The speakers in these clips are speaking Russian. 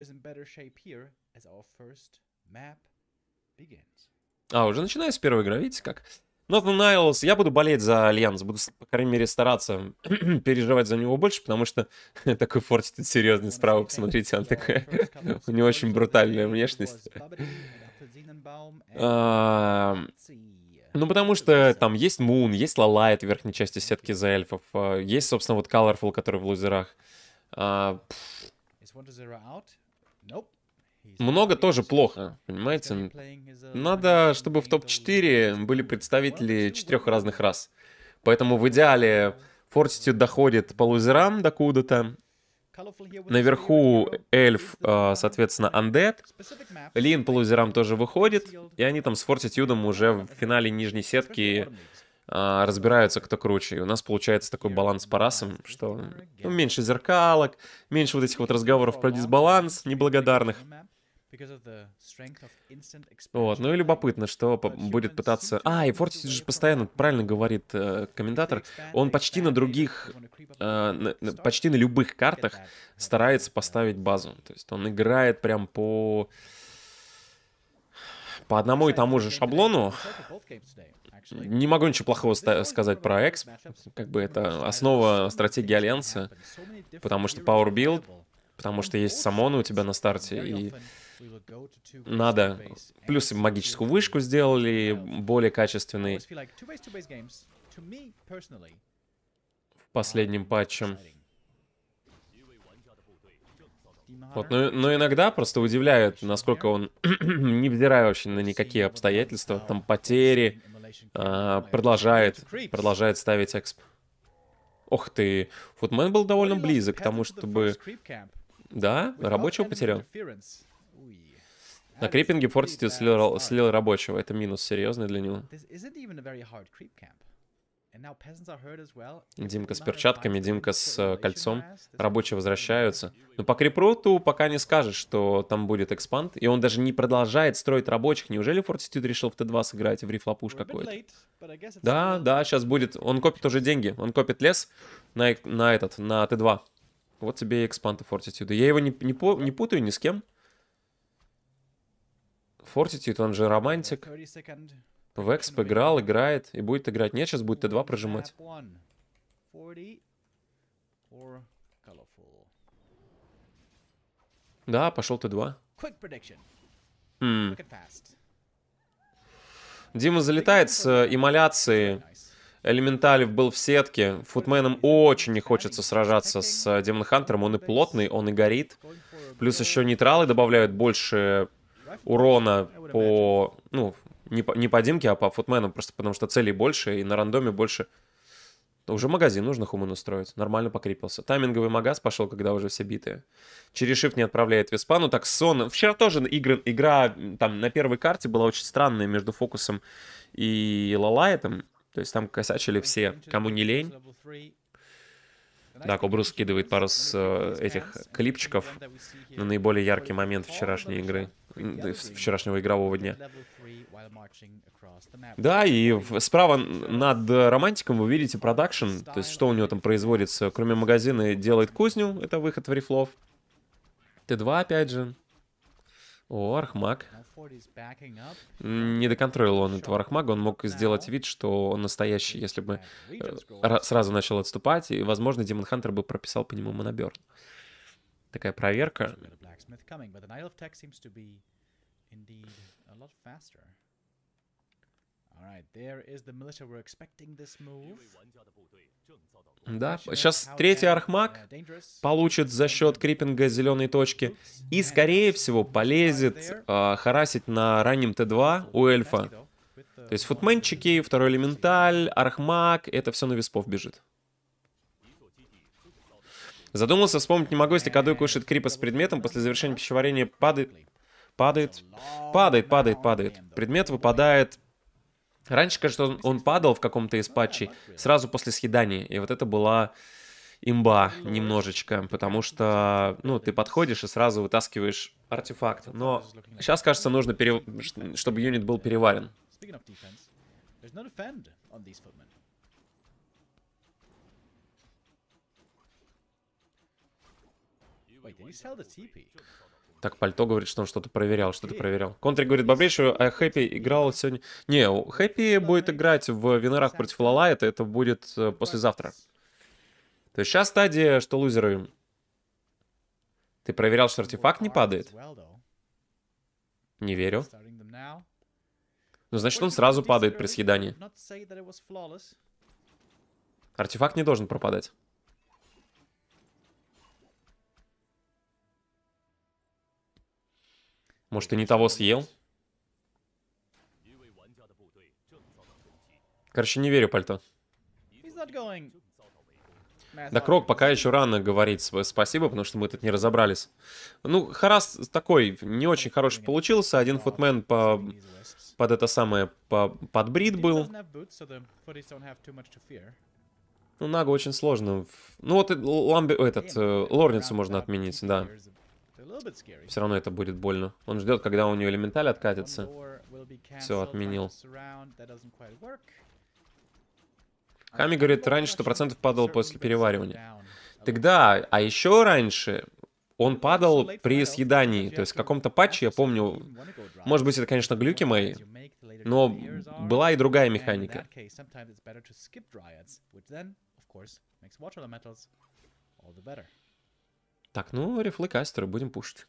is in better shape here as our first map begins. А, уже начиная с первой игры, видите как? Нотан Найлс, я буду болеть за Альянс, буду, по крайней мере, стараться переживать за него больше, потому что такой фортит серьезный справа, посмотрите, он такой, у него очень брутальная внешность. А, ну, потому что там есть Мун, есть Лалайт в верхней части сетки за эльфов, а, есть, собственно, вот Colorful, который в лузерах. А, много тоже плохо, понимаете? Надо, чтобы в топ-4 были представители четырех разных рас. Поэтому в идеале Fortitude доходит по лузерам до куда-то. Наверху эльф, а, соответственно, Undead. Лин по лузерам тоже выходит. И они там с Fortitude уже в финале нижней сетки а, разбираются кто круче. И у нас получается такой баланс по расам, что ну, меньше зеркалок, меньше вот этих вот разговоров про дисбаланс неблагодарных. Вот, ну и любопытно, что будет пытаться... А, и Фортитюд же постоянно, правильно говорит э, комментатор, он почти на других, э, на, почти на любых картах старается поставить базу. То есть он играет прям по... по одному и тому же шаблону, Э, не могу ничего плохого сказать про Экс. Как бы это основа стратегии Альянса, потому что Power Build, потому что есть Самоны у тебя на старте, и надо. Плюс магическую вышку сделали, более качественный. Последним патчем. Вот, но, но иногда просто удивляет, насколько он, не взирая вообще на никакие обстоятельства, там потери, а, продолжает, продолжает ставить эксп. Ох ты, Футмен был довольно близок к тому, чтобы... Да, рабочего потерял. На крипинге Фортити слил, слил рабочего. Это минус серьезный для него. Димка с перчатками, Димка с э, кольцом. Рабочие возвращаются. Но по крипруту пока не скажешь, что там будет экспанд. И он даже не продолжает строить рабочих. Неужели Fortitude решил в Т2 сыграть в рифлопуш какой-то? Да, да, сейчас будет. Он копит уже деньги. Он копит лес на, на этот, на Т2. Вот тебе и экспанд Fortitude. Я его не, не, по, не путаю ни с кем. Fortitude, он же романтик. В экс играл, играет и будет играть. Нет, сейчас будет Т2 прожимать. Да, пошел Т2. М хм. Дима залетает с иммоляции. Э, Элементалев был в сетке. Футменам очень не хочется сражаться с э, Демон Хантером. Он и плотный, он и горит. Плюс еще нейтралы добавляют больше урона по... Ну, не по, не по Димке, а по футменам, просто потому что целей больше, и на рандоме больше. уже магазин нужно хуману строить. Нормально покрепился. Тайминговый магаз пошел, когда уже все битые. Через shift не отправляет веспа. Ну так сон. Вчера тоже игры, игра там на первой карте была очень странная между фокусом и лалайтом. То есть там косачили все, кому не лень. Да, кобру скидывает пару с, э, этих клипчиков на наиболее яркий момент вчерашней игры вчерашнего игрового дня. Да, и справа над романтиком вы видите продакшн, то есть что у него там производится. Кроме магазина делает кузню, это выход в рифлов. Т2 опять же. О, Архмаг. Не доконтролил он этого Архмага, он мог сделать вид, что он настоящий, если бы э, сразу начал отступать, и, возможно, Демон Хантер бы прописал по нему моноберн такая проверка. Да, сейчас третий архмаг uh, получит за счет крипинга зеленой точки и, скорее всего, полезет э, харасить на раннем Т2 у эльфа. Uh, То есть футменчики, второй элементаль, архмаг, это все на виспов бежит. Задумался, вспомнить не могу, если Кадуй кушает крипа с предметом, после завершения пищеварения падает... Падает, падает, падает, падает. Предмет выпадает... Раньше, кажется, он, он падал в каком-то из патчей сразу после съедания, и вот это была имба немножечко, потому что, ну, ты подходишь и сразу вытаскиваешь артефакт. Но сейчас, кажется, нужно, пере... чтобы юнит был переварен. Так, Пальто говорит, что он что-то проверял, что-то проверял. Контри говорит, Бобрейшую, а Хэппи играл сегодня... Не, Хэппи будет играть в Венерах против Лала, это, это будет э, послезавтра. То есть сейчас стадия, что лузеры... Ты проверял, что артефакт не падает? Не верю. Ну, значит, он сразу падает при съедании. Артефакт не должен пропадать. Может, ты не того съел? Короче, не верю пальто. Да, Крок, пока еще рано говорить спасибо, потому что мы тут не разобрались. Ну, Харас такой, не очень хороший получился. Один футмен по, под это самое, по, под брит был. Ну, Нага очень сложно. Ну, вот ламби, этот, э, лорницу можно отменить, да. Все равно это будет больно. Он ждет, когда у него элементаль откатится. Все, отменил. Ками говорит, раньше процентов падал после переваривания. Тогда, а еще раньше он падал при съедании. То есть в каком-то патче, я помню, может быть, это, конечно, глюки мои, но была и другая механика. All the better. Так, ну, рефлекастеры будем пушить.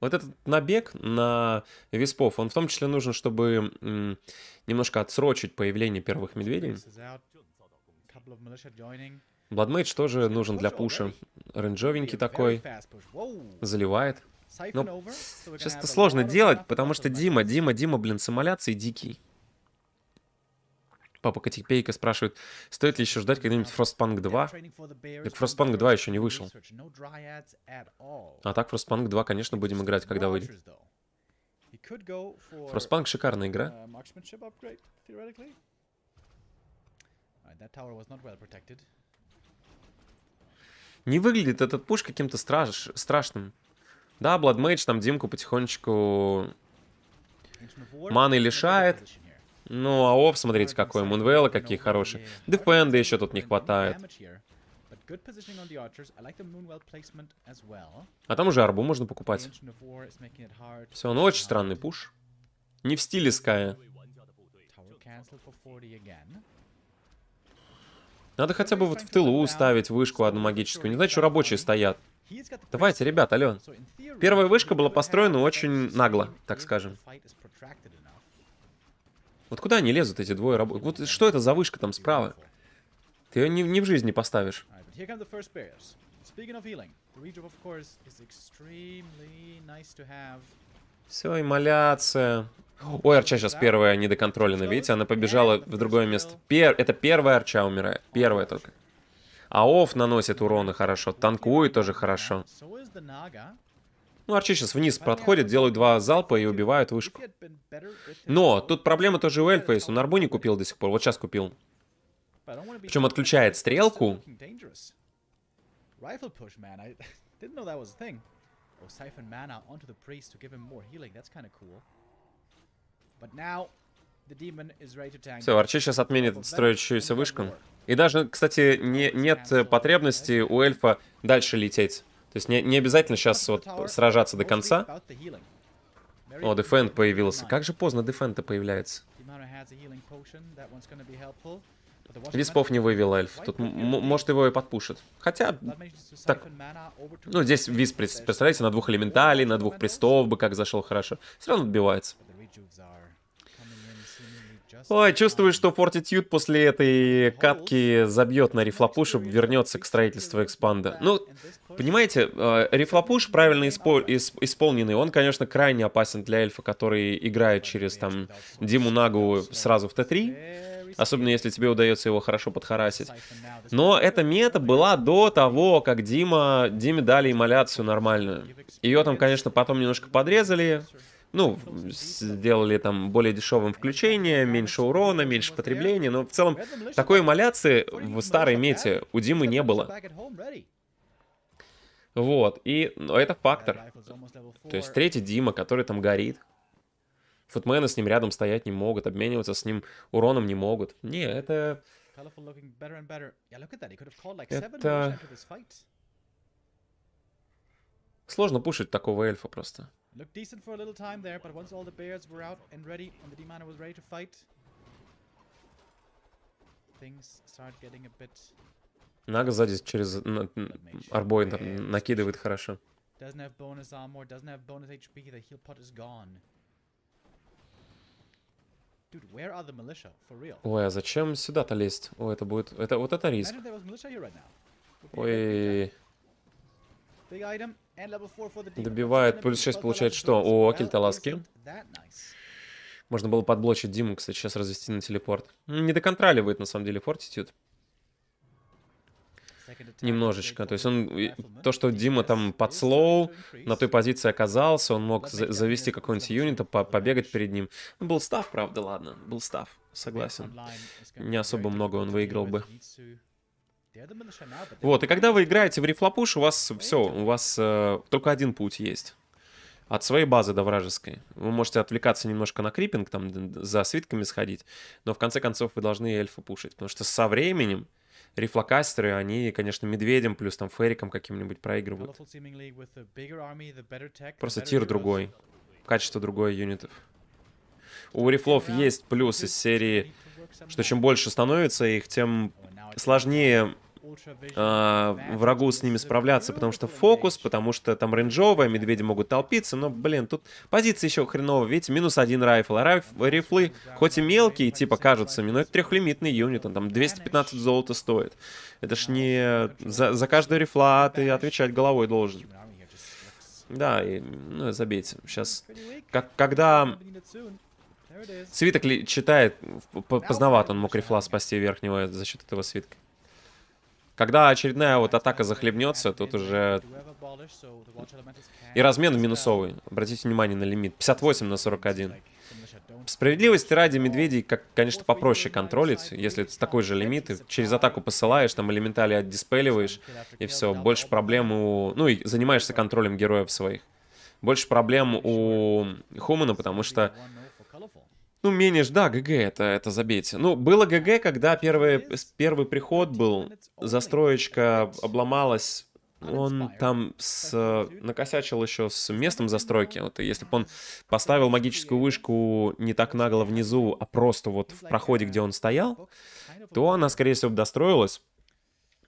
Вот этот набег на виспов, он в том числе нужен, чтобы м, немножко отсрочить появление первых медведей. Бладмейдж тоже нужен для пуша. Ренджовенький такой. Заливает. Но ну, сейчас это сложно делать, потому что Дима, Дима, Дима, блин, с эмуляцией дикий. Папа Котипейка спрашивает, стоит ли еще ждать когда-нибудь Frostpunk 2? Так Frostpunk 2 еще не вышел. А так Frostpunk 2, конечно, будем играть, когда выйдет. Frostpunk шикарная игра. Не выглядит этот пуш каким-то страш страшным. Да, Bloodmage там Димку потихонечку маны лишает. Ну, а оф, смотрите, какой Мунвелла, какие хорошие. Дефенда еще тут не хватает. А там уже арбу можно покупать. Все, ну очень странный пуш. Не в стиле Ская. Надо хотя бы вот в тылу ставить вышку одну магическую. Не знаю, что рабочие стоят. Давайте, ребят, алло. Первая вышка была построена очень нагло, так скажем. Вот куда они лезут, эти двое работ. Вот что это за вышка там справа? Ты ее не ни в жизни поставишь. Все, имоляция. Ой, арча сейчас первая недоконтролена, видите? Она побежала в другое место. Пер... Это первая арча умирает. Первая только. А оф наносит урона хорошо. Танкует тоже хорошо. Ну, арчи сейчас вниз подходит, делают два залпа и убивают вышку. Но тут проблема тоже у эльфа есть. Он арбу не купил до сих пор. Вот сейчас купил. Причем отключает стрелку. Oh, Все, Арчи сейчас отменит строящуюся вышку. И даже, кстати, не, нет э, потребности у эльфа дальше лететь. То есть не, не обязательно сейчас вот сражаться до конца. О, Дефенд появился. Как же поздно Дефенд-то появляется. Виспов не вывел эльф. Тут, может, его и подпушит. Хотя, так... Ну, здесь Висп, представляете, на двух элементалей, на двух престов бы как зашел хорошо. Все равно отбивается. Ой, чувствую, что Fortitude после этой катки забьет на рифлопуш и вернется к строительству экспанда. Ну, понимаете, э, рифлопуш правильно испол исп исполненный, он, конечно, крайне опасен для эльфа, который играет через, там, Диму Нагу сразу в Т3 особенно если тебе удается его хорошо подхарасить. Но эта мета была до того, как Дима, Диме дали эмоляцию нормальную. Ее там, конечно, потом немножко подрезали, ну, сделали там более дешевым включение, меньше урона, меньше потребления, но в целом такой эмоляции в старой мете у Димы не было. Вот, и ну, это фактор. То есть третий Дима, который там горит. Футмены с ним рядом стоять не могут, обмениваться с ним уроном не могут. Не, это... Это... Сложно пушить такого эльфа просто. Looked decent for a little time there, but once all the bears were out and ready and the D-Miner was ready to fight, things started getting a bit... Нага сзади через арбоинтер накидывает хорошо. Doesn't have bonus armor, doesn't have bonus HP, the heal pot is gone. Dude, where are the militia? For real. Ой, а зачем сюда-то лезть? О, это будет... Это, вот это риск. Ой... Big item. Добивает. Плюс 6 получает что? У Акельта ласки. Можно было подблочить Диму, кстати, сейчас развести на телепорт. Не доконтроливает, на самом деле, фортитюд. Немножечко. То есть он... То, что Дима там под слоу на той позиции оказался, он мог за завести какой нибудь юнита, побегать перед ним. Ну, был став, правда, ладно. Был став, согласен. Не особо много он выиграл бы. Вот, и когда вы играете в рифлопуш, у вас все, у вас э, только один путь есть. От своей базы до вражеской. Вы можете отвлекаться немножко на крипинг, там, за свитками сходить, но в конце концов вы должны эльфа пушить, потому что со временем рифлокастеры, они, конечно, медведем плюс там фериком каким-нибудь проигрывают. Просто тир другой, качество другое юнитов. У рифлов есть плюс из серии, что чем больше становится их, тем сложнее а, врагу с ними справляться, потому что фокус, потому что там рейнджовые, медведи могут толпиться, но, блин, тут позиция еще хреново, видите, минус один райфл, а райф, рифлы, хоть и мелкие, типа, кажутся, но это трехлимитный юнит, он там 215 золота стоит. Это ж не... За, за каждый рифла ты отвечать головой должен. Да, и, ну, забейте. Сейчас, как, когда свиток ли, читает, поздновато он мог рифла спасти верхнего за счет этого свитка. Когда очередная вот атака захлебнется, тут уже... И размен минусовый. Обратите внимание на лимит. 58 на 41. Справедливости ради медведей, как, конечно, попроще контролить, если с такой же лимит, через атаку посылаешь, там элементали отдиспеливаешь, и все, больше проблем у... Ну и занимаешься контролем героев своих. Больше проблем у Хумана, потому что ну, менеж, да, ГГ это, это забейте. Ну, было ГГ, когда первый, первый приход был, застроечка обломалась, он там с, накосячил еще с местом застройки. Вот если бы он поставил магическую вышку не так нагло внизу, а просто вот в проходе, где он стоял, то она, скорее всего, достроилась.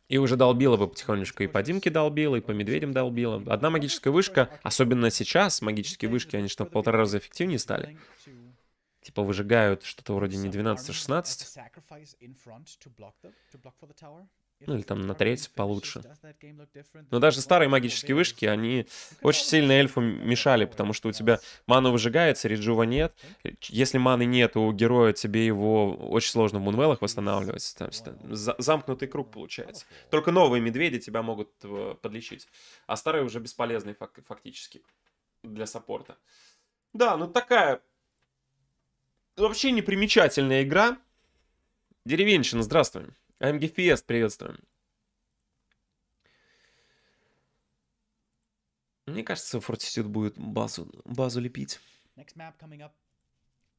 И уже долбила бы потихонечку. И по Димке долбила, и по медведям долбила. Одна магическая вышка, особенно сейчас, магические вышки, они что, в полтора раза эффективнее стали типа выжигают что-то вроде не 12, а 16. Ну или там на треть получше. Но даже старые магические вышки, они очень сильно эльфу мешали, потому что у тебя мана выжигается, реджува нет. Если маны нет у героя, тебе его очень сложно в мунвелах восстанавливать. Там, э, замкнутый круг получается. Только новые медведи тебя могут э, подлечить. А старые уже бесполезные фактически для саппорта. Да, ну такая вообще непримечательная игра. Деревенщина, здравствуй. AMG Fiest, приветствуем. Мне кажется, Fortitude будет базу, базу лепить. Next map coming up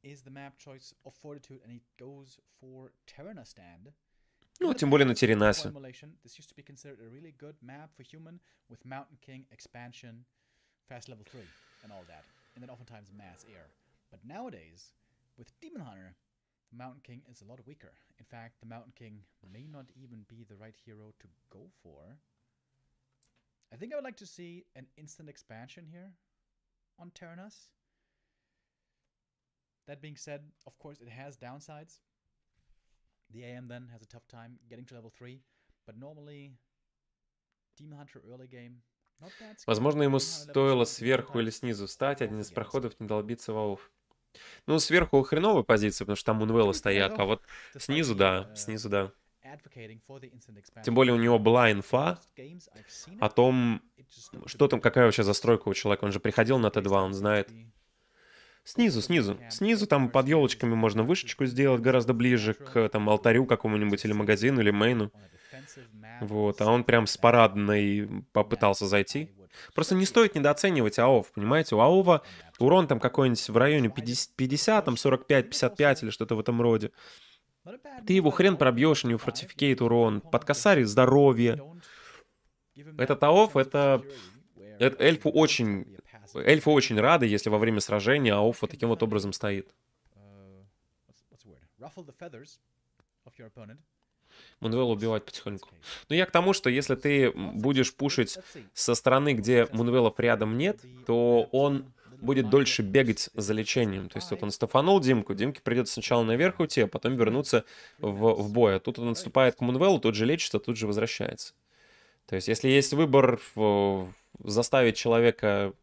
is the map choice of Fortitude, and it goes for Terrana Stand. Ну, тем более на Теренасе. This used to be considered a really good map for human with Mountain King expansion, fast level 3, and all that, and then oftentimes mass air. But nowadays, With Demon Hunter, the Mountain King is a lot weaker. In fact, the Mountain King may not even be the right hero to go for. I think I would like to see an instant expansion here on Terranas. That being said, of course, it has downsides. The AM then has a tough time getting to level 3, but normally Demon Hunter early game Возможно, ему стоило сверху или снизу стать, один из проходов не долбиться вовов. Ну, сверху хреновая позиция, потому что там Мунвелла стоят, а вот снизу, да, снизу, да. Тем более у него была инфа о том, что там, какая вообще застройка у человека. Он же приходил на Т2, он знает. Снизу, снизу. Снизу там под елочками можно вышечку сделать гораздо ближе к там алтарю какому-нибудь или магазину, или мейну. Вот, а он прям с парадной попытался зайти. Просто не стоит недооценивать АОВ, понимаете? У АОВа урон там какой-нибудь в районе 50, 50 там 45, 55 или что-то в этом роде. Ты его хрен пробьешь, не него фортификейт урон, под косарь здоровье. Этот АОВ, это... это... Эльфу очень... Эльфу очень рады, если во время сражения АОВ вот таким вот образом стоит. Э, Манвела убивать потихоньку. Но ну, я к тому, что если ты будешь пушить со стороны, где Манвелов рядом нет, то он будет дольше бегать за лечением. То есть вот он стафанул Димку, Димке придется сначала наверх уйти, а потом вернуться в, в бой. А тут он отступает к Мунвеллу, тут же лечится, тут же возвращается. То есть если есть выбор в, заставить человека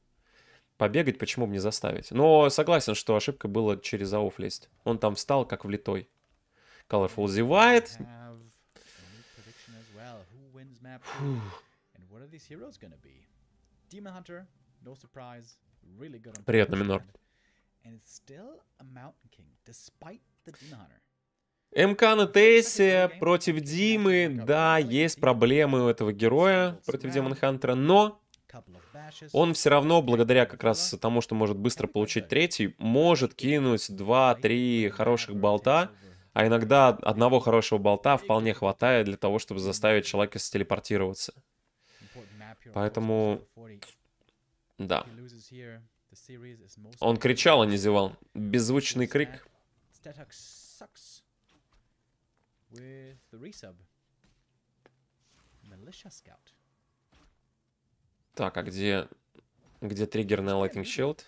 побегать, почему бы не заставить? Но согласен, что ошибка была через ауф лезть. Он там встал, как влитой. Colorful зевает, happening? And what are these heroes gonna be? Demon Hunter, no surprise, really good on Приятно, минор. And it's still a Mountain King, despite the Demon Hunter. МК на Тессе против Димы. Да, есть проблемы у этого героя против Демон Хантера, но он все равно, благодаря как раз тому, что может быстро получить третий, может кинуть 2-3 хороших болта а иногда одного хорошего болта вполне хватает для того, чтобы заставить человека стелепортироваться. Поэтому... Да. Он кричал, а не зевал. Беззвучный крик. Так, а где... Где триггер на Lightning Shield?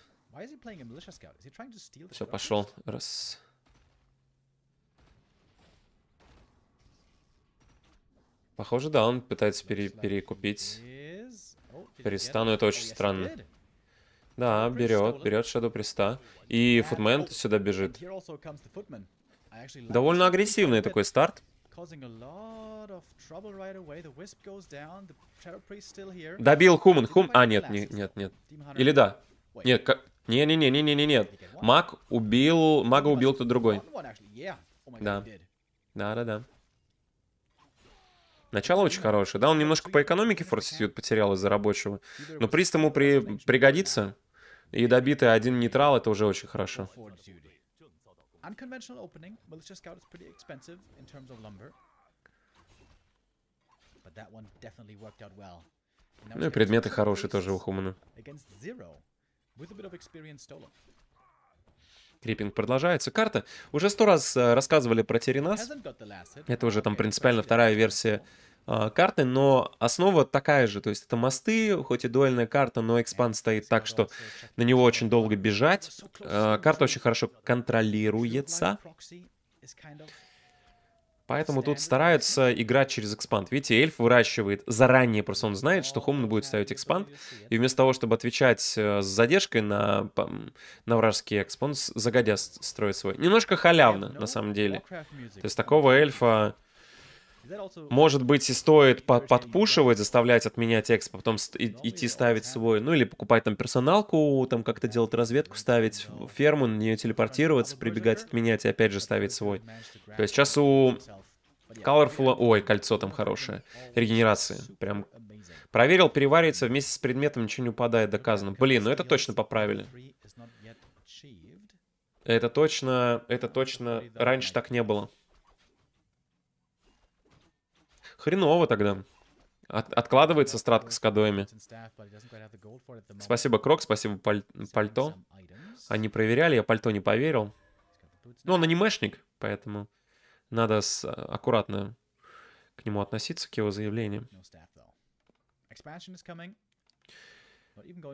Все, пошел. Раз. Похоже, да, он пытается пере перекупить Приста, это очень странно. Да, берет, берет Шеду Преста И Футмен сюда бежит. Довольно агрессивный такой старт. Добил Хуман. Хум... А, нет, не, нет, нет. Или да. Нет, как... Не-не-не-не-не-не-нет. Маг убил... Мага убил кто-то другой. Да. Да-да-да. Начало очень хорошее, да, он немножко по экономике форситют потерял из-за рабочего, но приз ему при... пригодится, и добитый один нейтрал, это уже очень хорошо. Ну и предметы хорошие тоже у Хумана. Крипинг продолжается. Карта. Уже сто раз э, рассказывали про Теренас. Это уже там принципиально вторая версия а, карты, но основа такая же, то есть это мосты, хоть и дуэльная карта, но экспанд стоит так, что на него очень долго бежать. Э, карта очень хорошо контролируется. Поэтому тут стараются играть через экспанд. Видите, эльф выращивает заранее, просто он знает, что Хоман будет ставить экспанд, и вместо того, чтобы отвечать э, с задержкой на, на вражеский экспанд, загодя строит свой. Немножко халявно, ну, на самом деле. То есть такого эльфа может быть, и стоит по подпушивать, заставлять отменять экспо, потом идти ставить свой, ну или покупать там персоналку, там как-то делать разведку, ставить ферму, на нее телепортироваться, прибегать, отменять и опять же ставить свой. То есть сейчас у Colorful, ой, кольцо там хорошее, регенерации, прям проверил, переваривается вместе с предметом, ничего не упадает, доказано. Блин, ну это точно поправили. Это точно, это точно раньше так не было. Хреново тогда. От, откладывается стратка с кадоями. Спасибо, Крок, спасибо, паль, пальто. Они проверяли, я пальто не поверил. Ну, он анимешник, поэтому надо с, а, аккуратно к нему относиться, к его заявлениям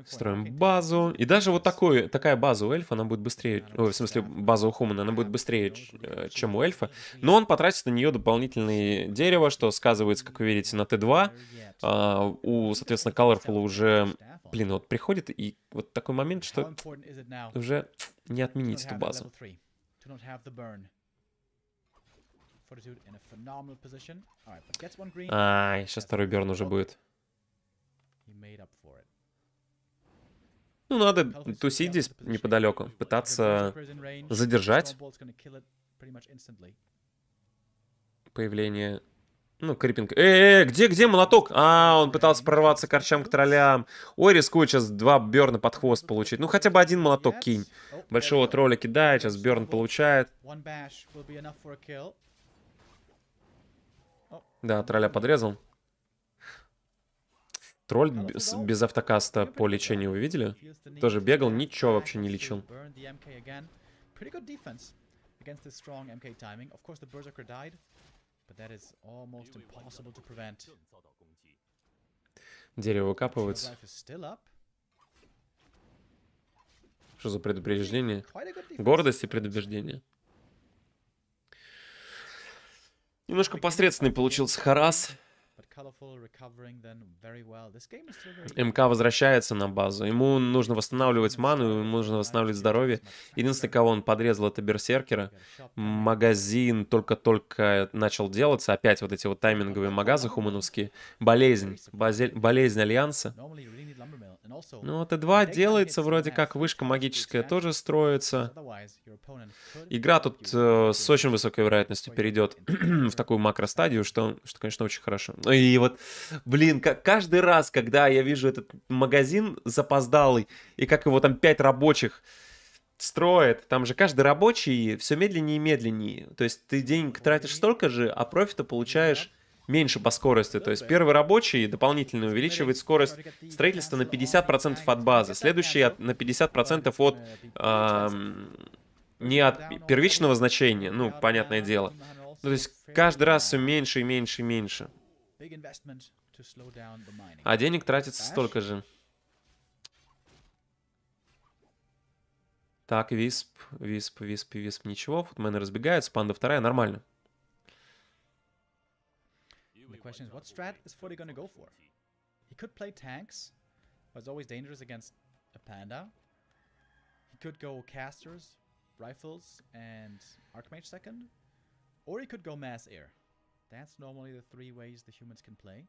Строим базу. И даже вот такой, такая база у эльфа, она будет быстрее... Ой, в смысле, база у хумана, она будет быстрее, э, чем у эльфа. Но он потратит на нее дополнительное дерево, что сказывается, как вы видите, на Т2. А, у, соответственно, Colorful уже... Блин, вот приходит и вот такой момент, что уже не отменить эту базу. Ай, сейчас второй Берн уже будет. Ну, надо тусить здесь неподалеку, пытаться задержать появление... Ну, крипинг... Э, э, где, где молоток? А, он пытался прорваться корчам к троллям. Ой, рискует сейчас два Берна под хвост получить. Ну, хотя бы один молоток кинь. Oh, Большого тролля кидает, сейчас Берн получает. Да, oh. тролля подрезал. Тролль без, автокаста по лечению, вы видели? Тоже бегал, ничего вообще не лечил. Дерево выкапывается. Что за предупреждение? Гордость и предубеждение. Немножко посредственный получился Харас. МК возвращается на базу. Ему нужно восстанавливать ману, ему нужно восстанавливать здоровье. Единственное, кого он подрезал, это берсеркера. Магазин только-только начал делаться. Опять вот эти вот тайминговые магазы хумановские. Болезнь. Базель, болезнь Альянса. Но ну, Т2 делается вроде как, вышка магическая тоже строится. Игра тут э, с очень высокой вероятностью перейдет в такую макростадию, что, что, конечно, очень хорошо. Ну и вот, блин, как каждый раз, когда я вижу этот магазин запоздалый, и как его там пять рабочих строят, там же каждый рабочий все медленнее и медленнее. То есть ты денег тратишь столько же, а профита получаешь меньше по скорости. То есть первый рабочий дополнительно увеличивает скорость строительства на 50% от базы, следующий от, на 50% от... Э, не от первичного значения, ну, понятное дело. Ну, то есть каждый раз все меньше и меньше и меньше. А денег тратится столько же. Так, висп, висп, висп, висп, ничего. Футмены разбегаются, панда вторая, нормально question is, what strat is Footy going to go for? He could play tanks, but it's always dangerous against a panda. He could go casters, rifles, and Archmage second. Or he could go mass air. That's normally the three ways the humans can play.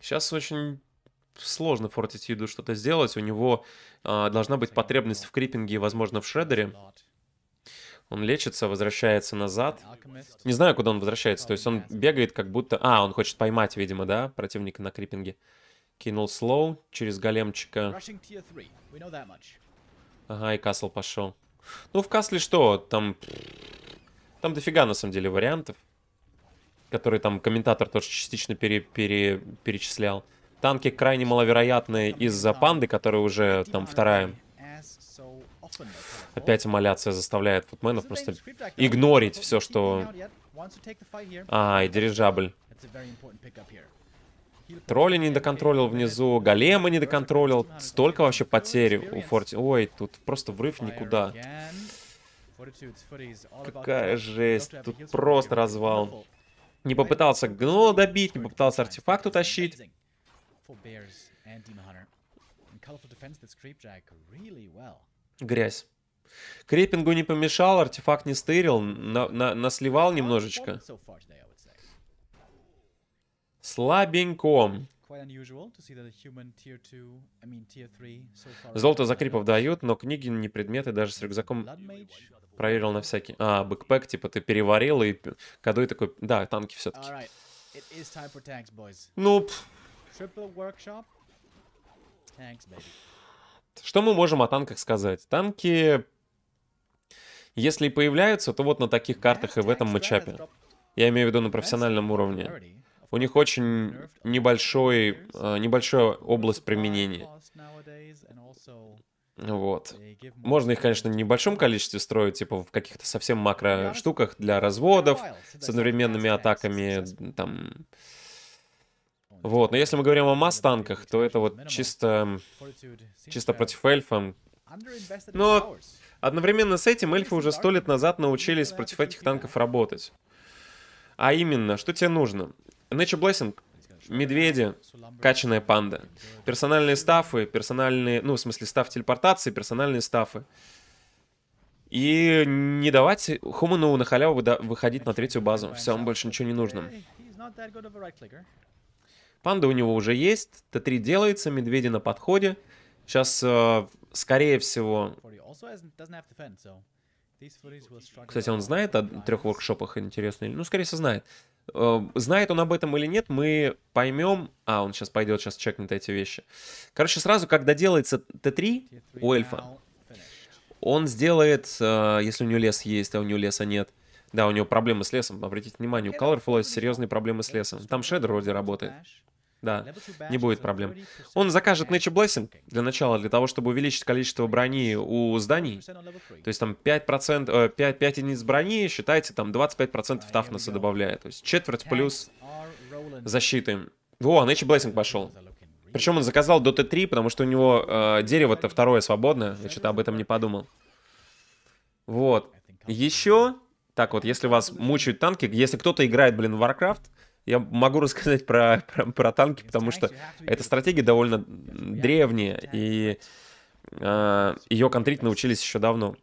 Сейчас очень сложно Фортитюду что-то сделать. У него э, должна быть потребность в крипинге и, возможно, в шредере. Он лечится, возвращается назад. Не знаю, куда он возвращается. То есть он бегает как будто... А, он хочет поймать, видимо, да, противника на крипинге. Кинул слоу через големчика. Ага, и Касл пошел. Ну, в Касле что? Там... Там дофига, на самом деле, вариантов. Которые там комментатор тоже частично пере пере перечислял. Танки крайне маловероятные из-за панды, которая уже там вторая Опять эмоляция заставляет футменов просто игнорить все, что... А, и дирижабль. Тролли не доконтролил внизу, голема не доконтролил. Столько вообще потерь у Форти... Ой, тут просто врыв никуда. Какая жесть, тут просто развал. Не попытался гно добить, не попытался артефакт утащить грязь. Крепингу не помешал, артефакт не стырил, на, на, насливал немножечко. Слабенько. Золото за крипов дают, но книги не предметы, даже с рюкзаком проверил на всякий. А, бэкпэк, типа, ты переварил, и кадой такой... Да, танки все-таки. Ну, пф. Что мы можем о танках сказать? Танки, если появляются, то вот на таких картах и в этом матчапе. Я имею в виду на профессиональном уровне. У них очень небольшой, э, небольшая область применения. Вот. Можно их, конечно, в небольшом количестве строить, типа в каких-то совсем макро штуках для разводов, с одновременными атаками, там, вот, но если мы говорим о масс-танках, то это вот чисто, чисто против эльфа. Но одновременно с этим эльфы уже сто лет назад научились против этих танков работать. А именно, что тебе нужно? Nature Blessing, медведи, качаная панда. Персональные стафы, персональные... Ну, в смысле, став телепортации, персональные стафы. И не давать Хуману на халяву выходить на третью базу. Все, вам больше ничего не нужно. Панда у него уже есть, Т3 делается, медведи на подходе. Сейчас, э, скорее всего... Кстати, он знает о трех воркшопах, интересно? Ну, скорее всего, знает. Э, знает он об этом или нет, мы поймем... А, он сейчас пойдет, сейчас чекнет эти вещи. Короче, сразу, когда делается Т3 у эльфа, он сделает, э, если у него лес есть, а у него леса нет, да, у него проблемы с лесом. Обратите внимание, у Colorful есть серьезные проблемы с лесом. Там шедер вроде работает. Да, не будет проблем. Он закажет Nature Blessing для начала, для того, чтобы увеличить количество брони у зданий. То есть там 5%, 5, 5 единиц брони, считайте, там 25% тафнеса добавляет. То есть четверть плюс защиты. Во, а Nature Blessing пошел. Причем он заказал до Т3, потому что у него э, дерево-то второе свободное. Я что-то об этом не подумал. Вот. Еще так вот, если вас мучают танки, если кто-то играет, блин, в Warcraft, я могу рассказать про, про, про танки, потому что эта стратегия довольно древняя, и э, а, ее контрить научились еще давно.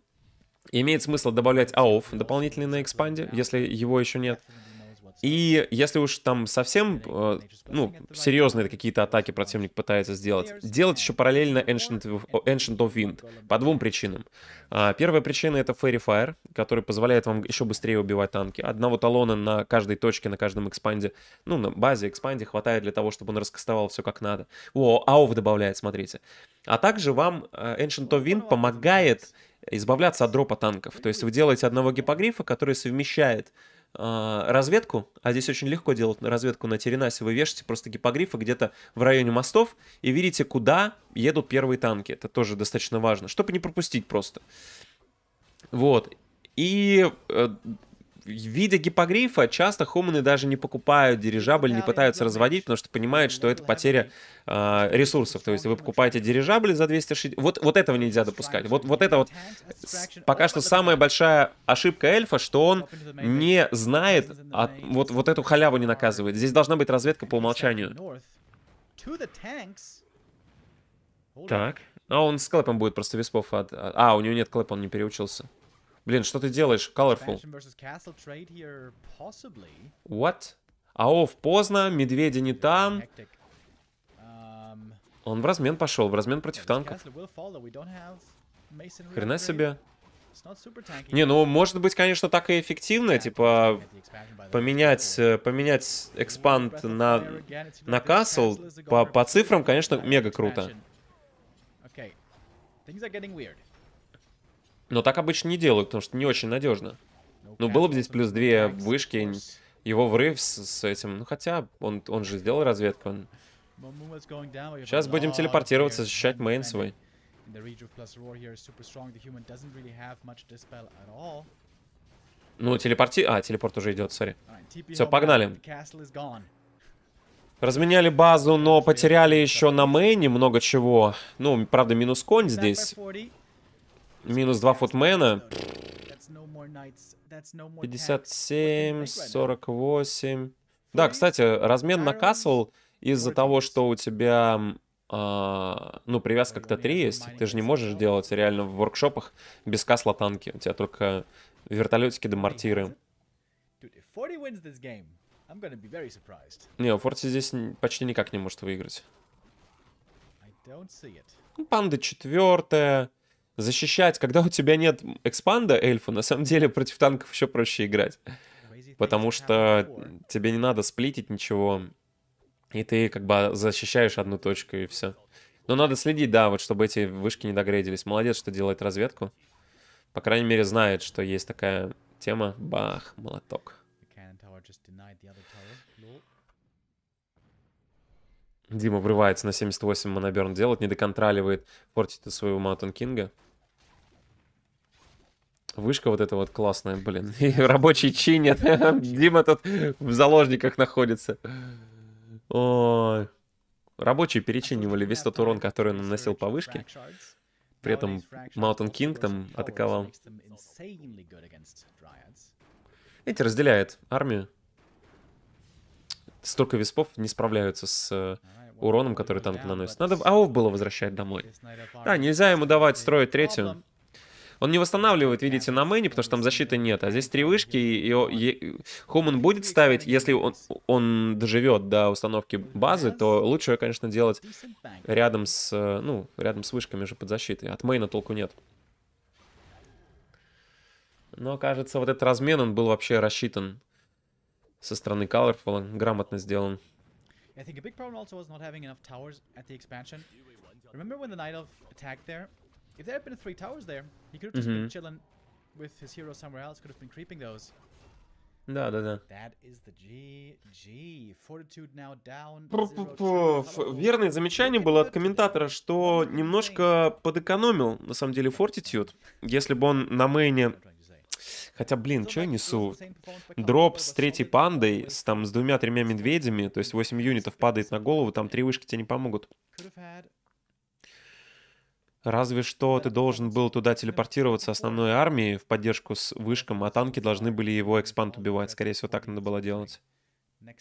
имеет смысл добавлять АОФ дополнительный на экспанде, если его еще нет. И если уж там совсем, а, ну, серьезные какие-то атаки противник пытается сделать, делать еще параллельно Ancient, Ancient of Wind по двум причинам. А, первая причина — это Fairy Fire, который позволяет вам еще быстрее убивать танки. Одного талона на каждой точке, на каждом экспанде, ну, на базе экспанде хватает для того, чтобы он раскастовал все как надо. О, АОВ добавляет, смотрите. А также вам а, Ancient of Wind помогает избавляться от дропа танков. То есть вы делаете одного гипогрифа, который совмещает а, разведку, а здесь очень легко делать разведку на Теренасе, вы вешаете просто гипогрифы где-то в районе мостов и видите, куда едут первые танки. Это тоже достаточно важно, чтобы не пропустить просто. Вот. И э, в виде гипогрифа часто хуманы даже не покупают дирижабль, не пытаются разводить, потому что понимают, что ну это потеря э, ресурсов. То есть вы покупаете дирижабль за 260... Вот, вот этого нельзя допускать. Вот, вот это вот... Пока что самая большая ошибка эльфа, что он не знает, а вот, вот эту халяву не наказывает. Здесь должна быть разведка по умолчанию. Так. А он с клепом будет просто веспов от... А, у него нет клэпа, он не переучился. Блин, что ты делаешь? Colorful. What? Аов поздно, медведи не там. Um, Он в размен пошел, в размен против танков. Хрена себе. Не, ну может быть, конечно, так и эффективно, типа поменять, поменять экспанд на, на касл по, по цифрам, конечно, мега круто. Но так обычно не делают, потому что не очень надежно. Ну, было бы здесь плюс две вышки, его врыв с, с этим. Ну, хотя он, он же сделал разведку. Он... Сейчас будем телепортироваться, защищать мейн свой. Ну, телепорти... А, телепорт уже идет, сори. Все, погнали. Разменяли базу, но потеряли еще на мейне много чего. Ну, правда, минус конь здесь. Минус 2 футмена. 57, 48. Да, кстати, размен на касл из-за того, что у тебя, э, ну, привязка к Т3 есть, ты же не можешь делать реально в воркшопах без касла танки. У тебя только вертолетики да мортиры. Не, Форти здесь почти никак не может выиграть. Ну, панда четвертая защищать, когда у тебя нет экспанда эльфа, на самом деле против танков еще проще играть. Потому что тебе не надо сплитить ничего, и ты как бы защищаешь одну точку и все. Но надо следить, да, вот чтобы эти вышки не догрейдились. Молодец, что делает разведку. По крайней мере, знает, что есть такая тема. Бах, молоток. Ну. Дима врывается на 78 моноберн делать, не доконтроливает портит свою Маунтон Кинга. Вышка вот эта вот классная, блин. И рабочий чинят. Дима тут в заложниках находится. Ой. Рабочие перечинивали весь тот урон, который он наносил по вышке. При этом Mountain Кинг там атаковал. Эти разделяет армию. Столько веспов не справляются с э, уроном, который танк наносит. Надо АОВ было возвращать домой. Да, нельзя ему давать строить третью. Он не восстанавливает, видите, на мэне, потому что там защиты нет, а здесь три вышки, и, и, и Хуман будет ставить, если он, он доживет до установки базы, то лучше, конечно, делать рядом с, ну, рядом с вышками же под защитой. От мейна толку нет. Но, кажется, вот этот размен, он был вообще рассчитан со стороны Colorful, грамотно сделан. I think a big problem also was not having enough towers at the expansion. Remember when If there had been three towers there, he could have just mm -hmm. been mm-hmm. chilling with his hero somewhere else, could have been creeping those. Да, да, да. That is the GG. Fortitude now down. Верное замечание было от комментатора, что немножко подэкономил, на самом деле, Fortitude. Если бы он на мейне Хотя, блин, что я несу? Дроп с третьей пандой, с, там, с двумя-тремя медведями, то есть 8 юнитов падает на голову, там три вышки тебе не помогут. Разве что ты должен был туда телепортироваться основной армией в поддержку с вышком, а танки должны были его экспанд убивать. Скорее всего, так надо было делать. Но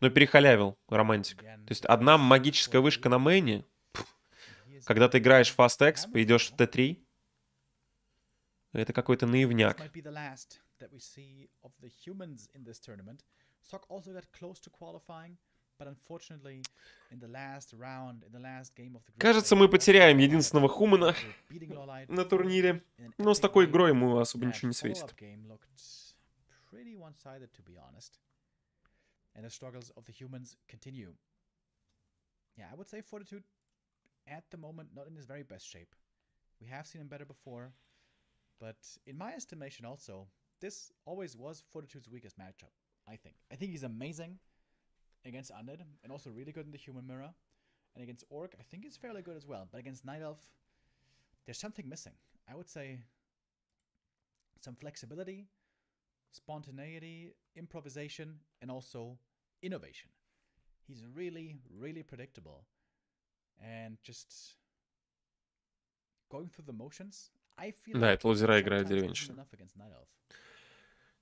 ну, перехалявил романтик. То есть одна магическая вышка на мейне, когда ты играешь в Fast Exp и идешь в Т3, это какой-то наивняк. Sock also got close to qualifying, Кажется, мы потеряем единственного Хумана на турнире, но с такой игрой ему особо ничего не светит. And the struggles of the humans continue. Yeah, I would say Fortitude at the moment not in his very best shape. We have seen him better before, but in my estimation also, this always was Fortitude's weakest matchup, I think. I think he's amazing against Undead, and also really good in the Human Mirror. And against Orc, I think he's fairly good as well. But against Night Elf, there's something missing. I would say some flexibility, spontaneity, improvisation, and also innovation. He's really, really predictable. And just going through the motions, I feel Да, это лузера играет деревенщина.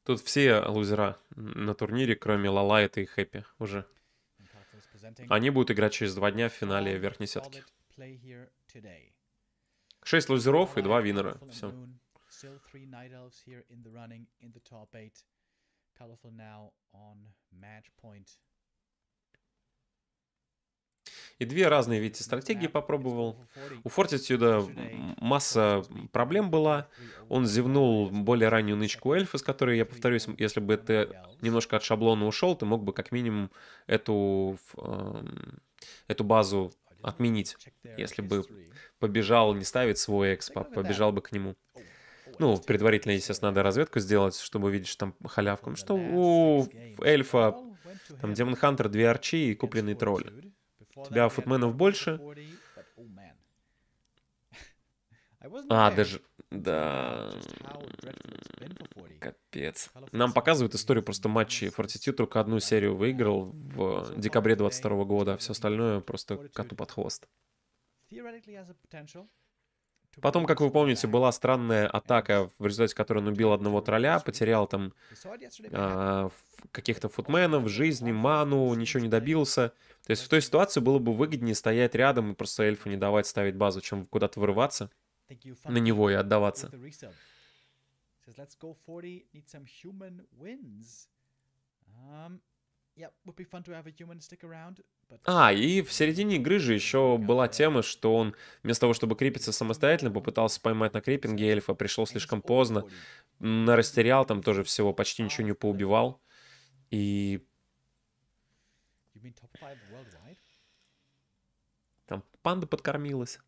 Тут все лузера на турнире, кроме Лалайта и Хэппи уже. Они будут играть через два дня в финале верхней сетки. Шесть лузеров и два винера. Все. Colorful now on match point. И две разные эти стратегии попробовал. У Фортитюда масса проблем была. Он зевнул более раннюю нычку эльфа, с которой, я повторюсь, если бы ты немножко от шаблона ушел, ты мог бы как минимум эту, эм, эту базу отменить, если бы побежал не ставить свой эксп, побежал бы к нему. Ну, предварительно, естественно, надо разведку сделать, чтобы видишь там халявку. что у эльфа, там Демон Хантер, две арчи и купленный тролль тебя футменов больше. А, даже... Да... Капец. Нам показывают историю просто матчей. Fortitude только одну серию выиграл в декабре 22 года, а все остальное просто коту под хвост. Потом, как вы помните, была странная атака, в результате которой он убил одного тролля, потерял там э, каких-то футменов, жизни, ману, ничего не добился. То есть в той ситуации было бы выгоднее стоять рядом и просто эльфу не давать ставить базу, чем куда-то вырываться на него и отдаваться. Um, а, и в середине игры же еще была тема, что он вместо того, чтобы крепиться самостоятельно, попытался поймать на крепинге эльфа, пришел слишком поздно, растерял там тоже всего, почти ничего не поубивал. И You mean top five worldwide? Там панда подкормилась.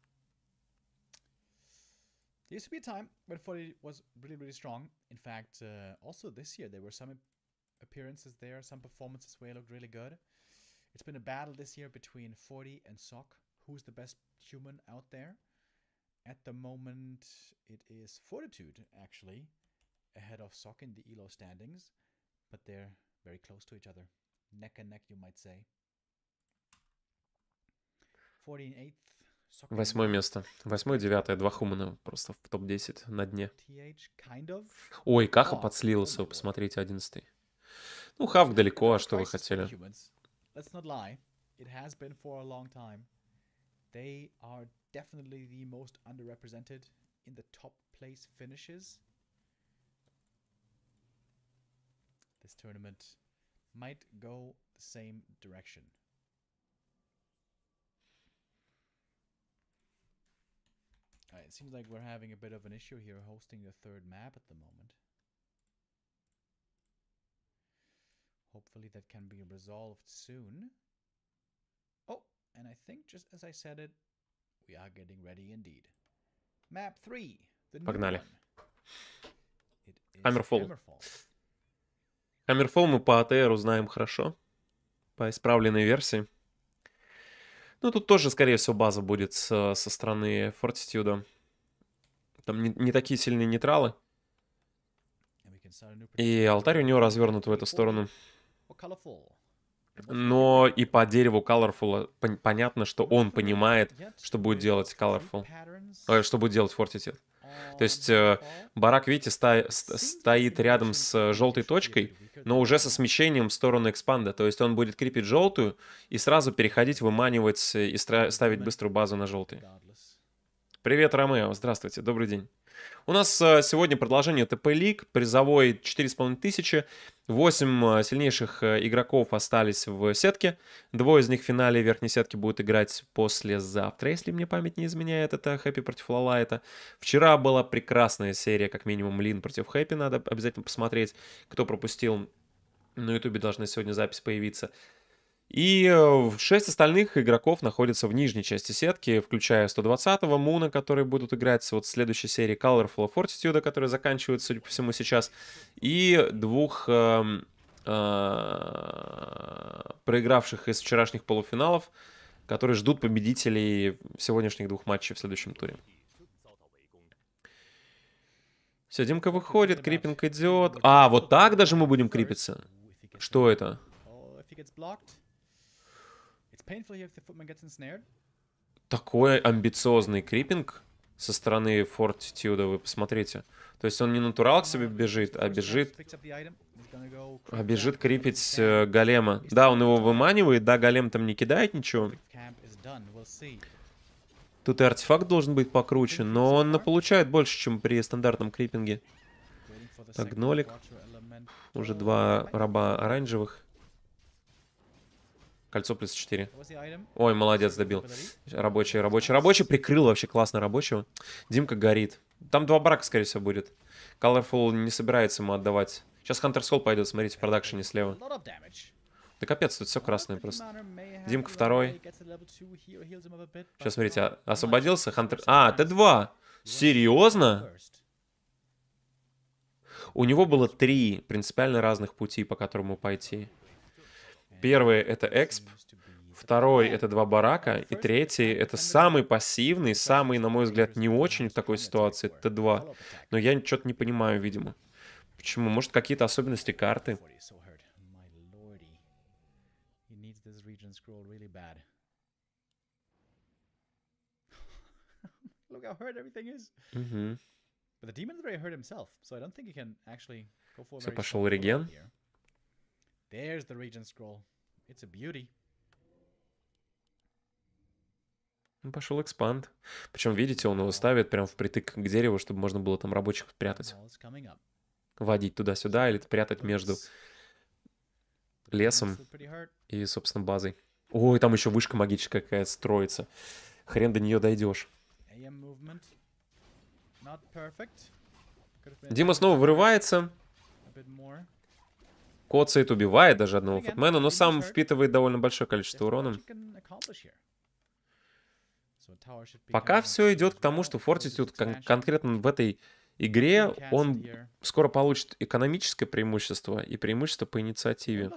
There used to be a time when 40 was really, really strong. In fact, uh, also this year there were some appearances there, some performances where it looked really good. It's been a battle this year between 40 and Sock. Who's the best human out there? At the moment, it is Fortitude, actually, ahead of Sock in the ELO standings, but they're very close to each other. neck and neck, you might say. Восьмое место. Восьмое, девятое. Два Хумана просто в топ-10 на дне. Ой, Каха подслился. Посмотрите, одиннадцатый. Ну, Хавк далеко, а что вы хотели? They are definitely the most underrepresented in the top place finishes. This tournament might go the same direction. Alright, it seems like we're having a bit of an issue here hosting the third map at the moment. Hopefully that can be resolved soon. Oh, and I think just as I said it, we are getting ready indeed. Map 3, the new Погнали. one. It is Hammerfall. Hammerfall. Камерфол мы по АТР узнаем хорошо, по исправленной версии. Ну, тут тоже, скорее всего, база будет со, со стороны Fortitude. Там не, не такие сильные нейтралы. И алтарь у него развернут в эту сторону. Но и по дереву Colorful понятно, что он понимает, что будет делать Colorful. Э, что будет делать Fortitude. То есть э, барак, видите, ста стоит рядом с э, желтой точкой, но уже со смещением в сторону экспанда. То есть он будет крепить желтую и сразу переходить, выманивать э, и ставить быструю базу на желтый. Привет, Ромео. Здравствуйте. Добрый день. У нас э, сегодня продолжение ТП Лиг. Призовой 4,5 тысячи. восемь э, сильнейших э, игроков остались в сетке. Двое из них в финале верхней сетки будут играть послезавтра, если мне память не изменяет. Это Хэппи против Лалайта. Вчера была прекрасная серия, как минимум, Лин против Хэппи. Надо обязательно посмотреть, кто пропустил. На Ютубе должна сегодня запись появиться. И э, шесть остальных игроков находятся в нижней части сетки, включая 120-го Муна, который будут играть вот в следующей серии Colorful Fortitude, которая заканчивается, судя по всему, сейчас, и двух э, э, проигравших из вчерашних полуфиналов, которые ждут победителей сегодняшних двух матчей в следующем туре. Все, Димка выходит, крипинг идет. А, вот так даже мы будем крипиться? Что это? Такой амбициозный крипинг со стороны Фортитюда, вы посмотрите. То есть он не натурал к себе бежит, а бежит... А бежит крипить э, голема. Да, он его выманивает, да, голем там не кидает ничего. Тут и артефакт должен быть покруче, но он получает больше, чем при стандартном крипинге. Так, гнолик. Уже два раба оранжевых. Кольцо плюс 4. Ой, молодец, добил. Рабочий, рабочий, рабочий. Прикрыл вообще классно рабочего. Димка горит. Там два брака, скорее всего, будет. Colorful не собирается ему отдавать. Сейчас Hunter's Hall пойдет, смотрите, в э, продакшене э, слева. Да капец, тут все красное просто. Димка второй. Сейчас, смотрите, а освободился Hunter. А, Т2! Серьезно? У него было три принципиально разных пути, по которому пойти. Первый — это Эксп, второй — это два барака, и третий — это самый пассивный, самый, на мой взгляд, не очень в такой ситуации, Т2. Но я что-то не понимаю, видимо. Почему? Может, какие-то особенности карты? Look Все пошел реген. There's the Regent Scroll. It's a beauty. Ну, Пошел экспанд. Причем, видите, он его ставит прям впритык к дереву, чтобы можно было там рабочих прятать. Водить туда-сюда или прятать между лесом и, собственно, базой. Ой, там еще вышка магическая какая строится. Хрен до нее дойдешь. Дима снова вырывается коцает, убивает даже одного футмена, но сам впитывает довольно большое количество урона. Пока все идет к тому, что Fortitude кон конкретно в этой игре он скоро получит экономическое преимущество и преимущество по инициативе.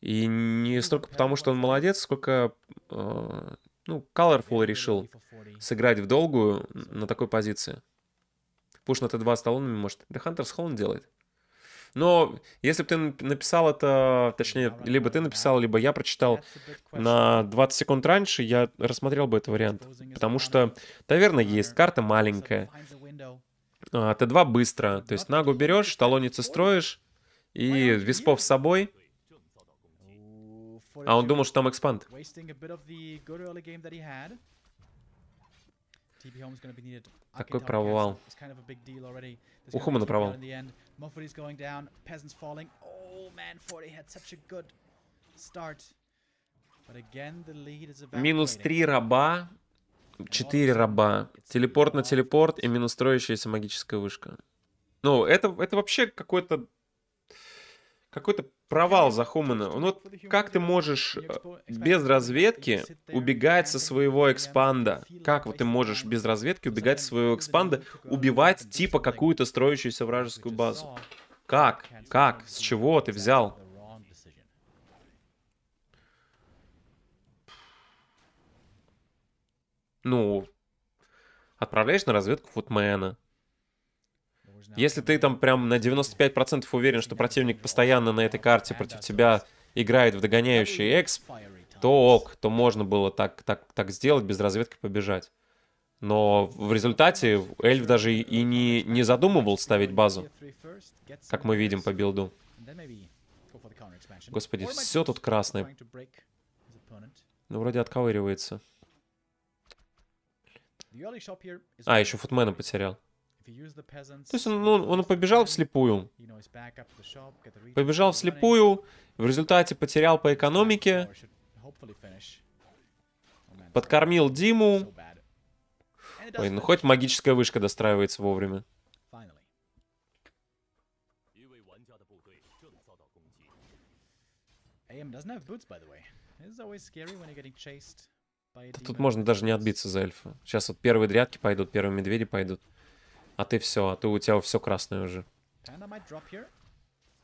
И не столько потому, что он молодец, сколько э, ну, Colorful решил сыграть в долгую на такой позиции. Пуш на Т2 с талонами может. Да Хантер с Холланд делает. Но если бы ты написал это, точнее, либо ты написал, либо я прочитал на 20 секунд раньше, я рассмотрел бы этот типа вариант. Потому что наверное, а, есть, карта маленькая. Т2 быстро. То есть нагу берешь, талоницы строишь, и виспов с собой. А он думал, что там экспанд. Такой провал. Уху на провал. Oh, минус три раба, четыре раба, телепорт на телепорт и минус строящаяся магическая вышка. Ну, это, это вообще какой-то какой-то провал Захумана. Ну вот как ты можешь э, без разведки убегать со своего экспанда? Как вот ты можешь без разведки убегать со своего экспанда, убивать типа какую-то строящуюся вражескую базу? Как? Как? С чего ты взял? Ну, отправляешь на разведку футмена. Если ты там прям на 95% уверен, что противник постоянно на этой карте против тебя играет в догоняющий эксп, то ок, то можно было так, так, так сделать, без разведки побежать. Но в результате Эльф даже и не, не задумывал ставить базу, как мы видим по билду. Господи, все тут красное. Ну, вроде отковыривается. А, еще футмена потерял. То есть он, ну, он, он побежал вслепую. Побежал вслепую, в результате потерял по экономике, oh, подкормил Диму. Ой, ну хоть магическая вышка достраивается вовремя. Тут можно даже не отбиться за эльфа. Сейчас вот первые дрятки пойдут, первые медведи пойдут. А ты все, а ты у тебя все красное уже.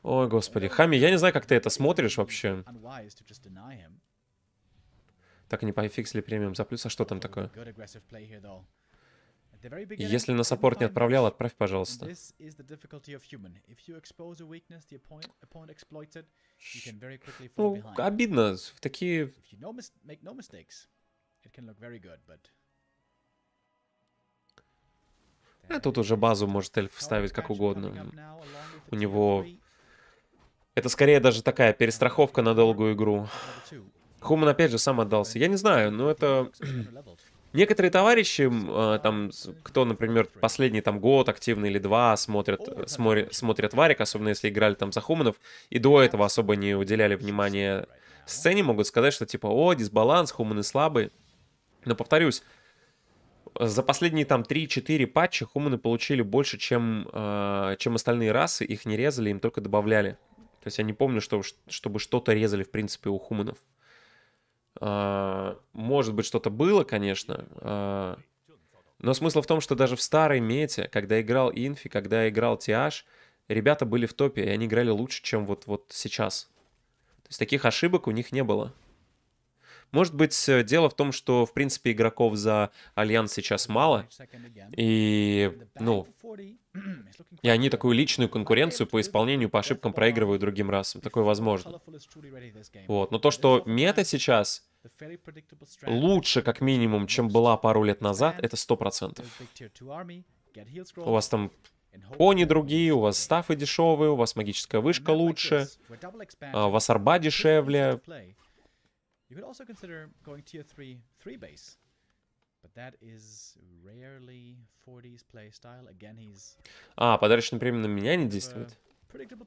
Ой, господи. Хами, я не знаю, как ты это смотришь вообще. Так и не пофиксили премиум за плюс. А что там такое? Если на саппорт не отправлял, отправь, пожалуйста. Ну, обидно. В такие... А тут уже базу может эльф вставить как угодно. У него... Это скорее даже такая перестраховка на долгую игру. Хуман опять же сам отдался. Я не знаю, но это... Некоторые товарищи, а, там, кто, например, последний там год активно или два смотрят, смотри, смотрят Варик, особенно если играли там за Хуманов, и до этого особо не уделяли внимания сцене, могут сказать, что типа, о, дисбаланс, Хуманы слабые. Но повторюсь, за последние там 3-4 патча хуманы получили больше, чем, э, чем остальные расы. Их не резали, им только добавляли. То есть я не помню, что, чтобы что-то резали, в принципе, у хуманов. Э, может быть, что-то было, конечно. Э, но смысл в том, что даже в старой мете, когда играл Инфи, когда играл Тиаш, ребята были в топе, и они играли лучше, чем вот, вот сейчас. То есть таких ошибок у них не было. Может быть, э, дело в том, что, в принципе, игроков за Альянс сейчас мало, и, ну, и они такую личную конкуренцию по исполнению, по ошибкам проигрывают другим расам. Такое возможно. Вот. Но то, что мета сейчас лучше, как минимум, чем была пару лет назад, это 100%. У вас там Пони другие, у вас стафы дешевые, у вас магическая вышка лучше, а у вас арба дешевле, You could also consider going tier 3 3 base. But that is rarely 40s playstyle. Again, he's... А, подарочный премиум на меня не э, действует?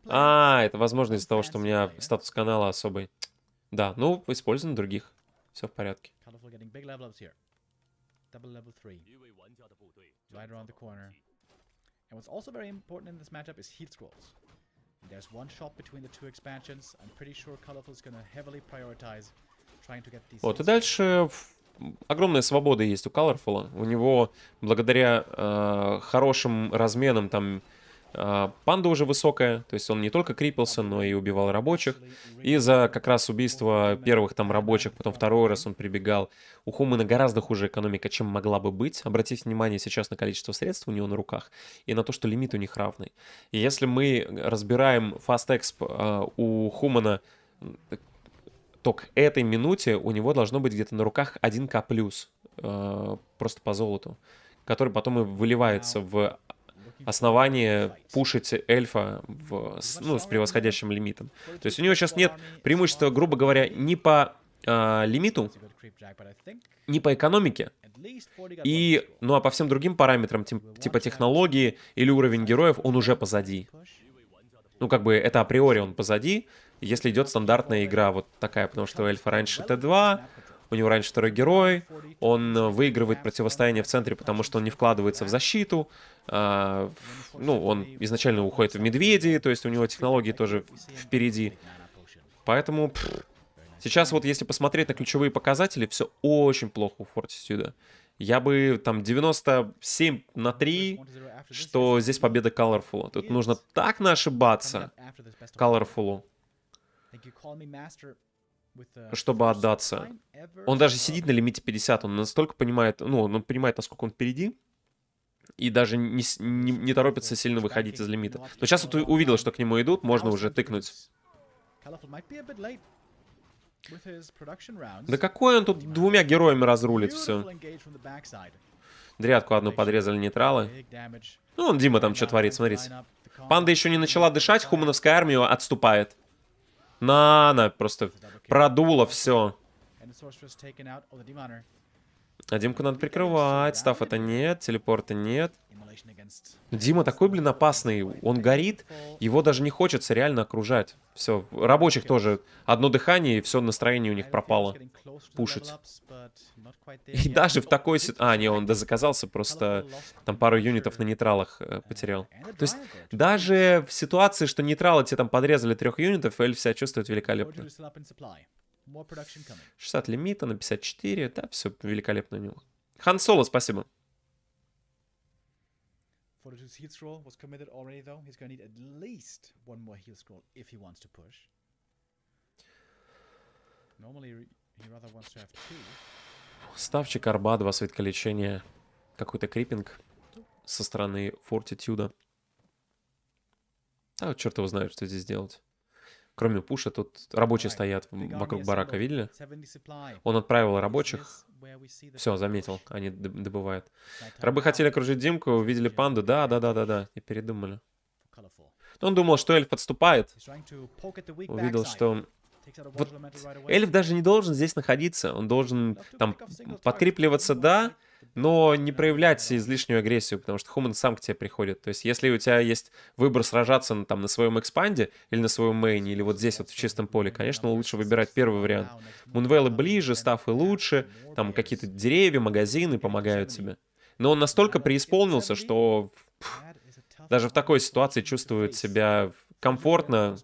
А, это возможно из-за того, что у меня статус канала особый. Да, ну, используем других. Все в порядке. Right around the corner. And what's also very important in this matchup is heat scrolls. There's one shot between the two expansions. I'm pretty sure Colorful is going to heavily prioritize Вот, и дальше огромная свобода есть у Colorful. У него, благодаря э, хорошим разменам, там э, панда уже высокая, то есть он не только крипился, но и убивал рабочих. И за как раз убийство первых там рабочих, потом второй раз он прибегал. У Хумана гораздо хуже экономика, чем могла бы быть. Обратите внимание сейчас на количество средств у него на руках и на то, что лимит у них равный. И если мы разбираем Fast Exp э, у Хумана то к этой минуте у него должно быть где-то на руках 1К+, плюс э, просто по золоту, который потом и выливается в основание пушить эльфа в, с, ну, с превосходящим лимитом. То есть у него сейчас нет преимущества, грубо говоря, ни по э, лимиту, ни по экономике, и, ну а по всем другим параметрам, типа технологии или уровень героев, он уже позади. Ну как бы это априори он позади, если идет стандартная игра, вот такая, потому что у эльфа раньше Т2, у него раньше второй герой, он выигрывает противостояние в центре, потому что он не вкладывается в защиту, а, ну, он изначально уходит в медведи, то есть у него технологии тоже впереди. Поэтому пфф, сейчас вот если посмотреть на ключевые показатели, все очень плохо у Фортисюда. Я бы там 97 на 3, что здесь победа Colorful. Тут нужно так наошибаться Colorful, чтобы отдаться. Он даже сидит на лимите 50, он настолько понимает, ну, он понимает, насколько он впереди, и даже не, не, не торопится сильно выходить из лимита. Но сейчас вот увидел, что к нему идут, можно уже тыкнуть. Да какой он тут двумя героями разрулит все. Дрядку одну подрезали нейтралы. Ну, он Дима там что творит, смотрите. Панда еще не начала дышать, хумановская армия отступает. На, она просто продула все. А Димку надо прикрывать. став это нет, телепорта нет. Дима такой, блин, опасный. Он горит, его даже не хочется реально окружать. Все, рабочих тоже одно дыхание, и все настроение у них пропало. Пушить. И даже в такой ситуации... А, не, он да заказался просто там пару юнитов на нейтралах э, потерял. То есть даже в ситуации, что нейтралы тебе там подрезали трех юнитов, Эль себя чувствует великолепно. 60 лимита на 54, да, все великолепно у него. Хан Соло, спасибо. For Ставчик арба, два свитка лечения. Какой-то крипинг со стороны фортитюда. А, черт его знает, что здесь делать. Кроме пуша, тут рабочие стоят вокруг барака, видели? Он отправил рабочих. Все, заметил, они добывают. Рабы хотели окружить Димку, увидели панду, да, да, да, да, да, и передумали. Он думал, что эльф подступает. Увидел, что вот эльф даже не должен здесь находиться. Он должен там подкрепливаться, да, но не проявлять излишнюю агрессию, потому что хуман сам к тебе приходит. То есть если у тебя есть выбор сражаться на, ну, там, на своем экспанде или на своем мейне, или вот здесь вот в чистом поле, конечно, лучше выбирать первый вариант. Мунвейлы ближе, стафы лучше, там какие-то деревья, магазины помогают тебе. Но он настолько преисполнился, что пфф, даже в такой ситуации чувствует себя комфортно.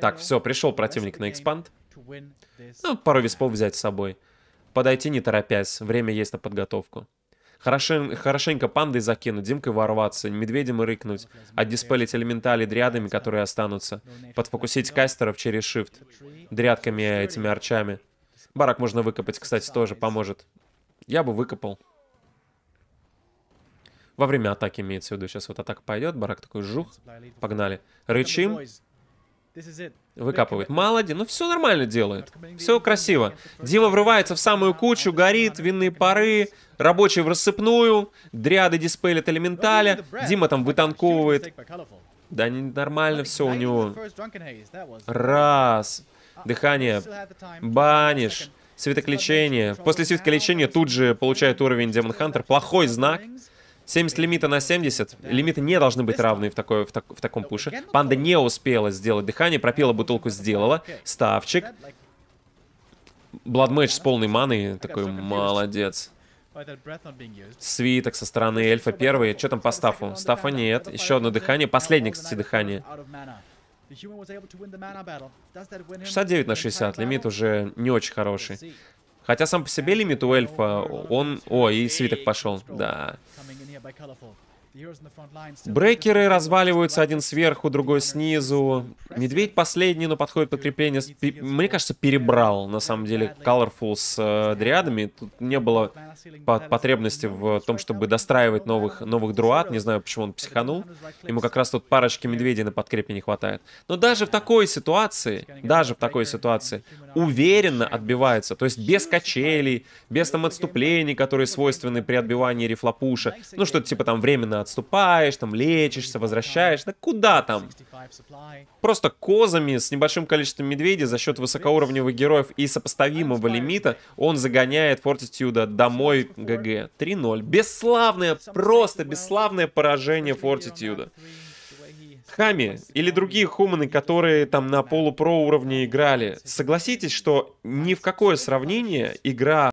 Так, все, пришел противник на экспанд. Ну, пару виспов взять с собой. Подойти не торопясь, время есть на подготовку. Хорошен, хорошенько пандой закинуть, Димкой ворваться, медведем и рыкнуть, отдиспелить элементали дрядами, которые останутся, подфокусить кастеров через shift, дрядками этими арчами. Барак можно выкопать, кстати, тоже поможет. Я бы выкопал. Во время атаки имеется в виду. Сейчас вот атака пойдет, барак такой жух. Погнали. Рычим. Выкапывает. Молодец. Ну, все нормально делает. Все красиво. Дима врывается в самую кучу, горит, винные пары, рабочие в рассыпную, дриады диспелят элементаля. Дима там вытанковывает. Да не, нормально все у него. Раз. Uh, Дыхание. баниш, светоключение. После светоключения тут же получает уровень Демон Хантер. Плохой знак. 70 лимита на 70. Лимиты не должны быть равны в, такой, в, так, в таком пуше. Панда не успела сделать дыхание, пропила бутылку, сделала. Ставчик. Бладмэч с полной маной. Такой молодец. Свиток со стороны эльфа первый. Что там по стафу? Стафа нет. Еще одно дыхание. Последнее, кстати, дыхание. 69 на 60. Лимит уже не очень хороший. Хотя сам по себе лимит у эльфа, он... О, и свиток пошел. Да. here by Colorful. Брейкеры разваливаются один сверху, другой снизу. Медведь последний, но подходит подкрепление. Мне кажется, перебрал, на самом деле, Colorful с э, дриадами. Тут не было потребности в том, чтобы достраивать новых, новых друат. Не знаю, почему он психанул. Ему как раз тут парочки медведей на подкрепе не хватает. Но даже в такой ситуации, даже в такой ситуации, уверенно отбивается. То есть без качелей, без там отступлений, которые свойственны при отбивании рифлопуша. Ну, что-то типа там временно отступаешь, там лечишься, возвращаешь. Да куда там? Просто козами с небольшим количеством медведей за счет высокоуровневых героев и сопоставимого лимита он загоняет Фортитюда домой ГГ. 3-0. Бесславное, просто бесславное поражение Фортитюда. Хами или другие хуманы, которые там на полупро уровне играли, согласитесь, что ни в какое сравнение игра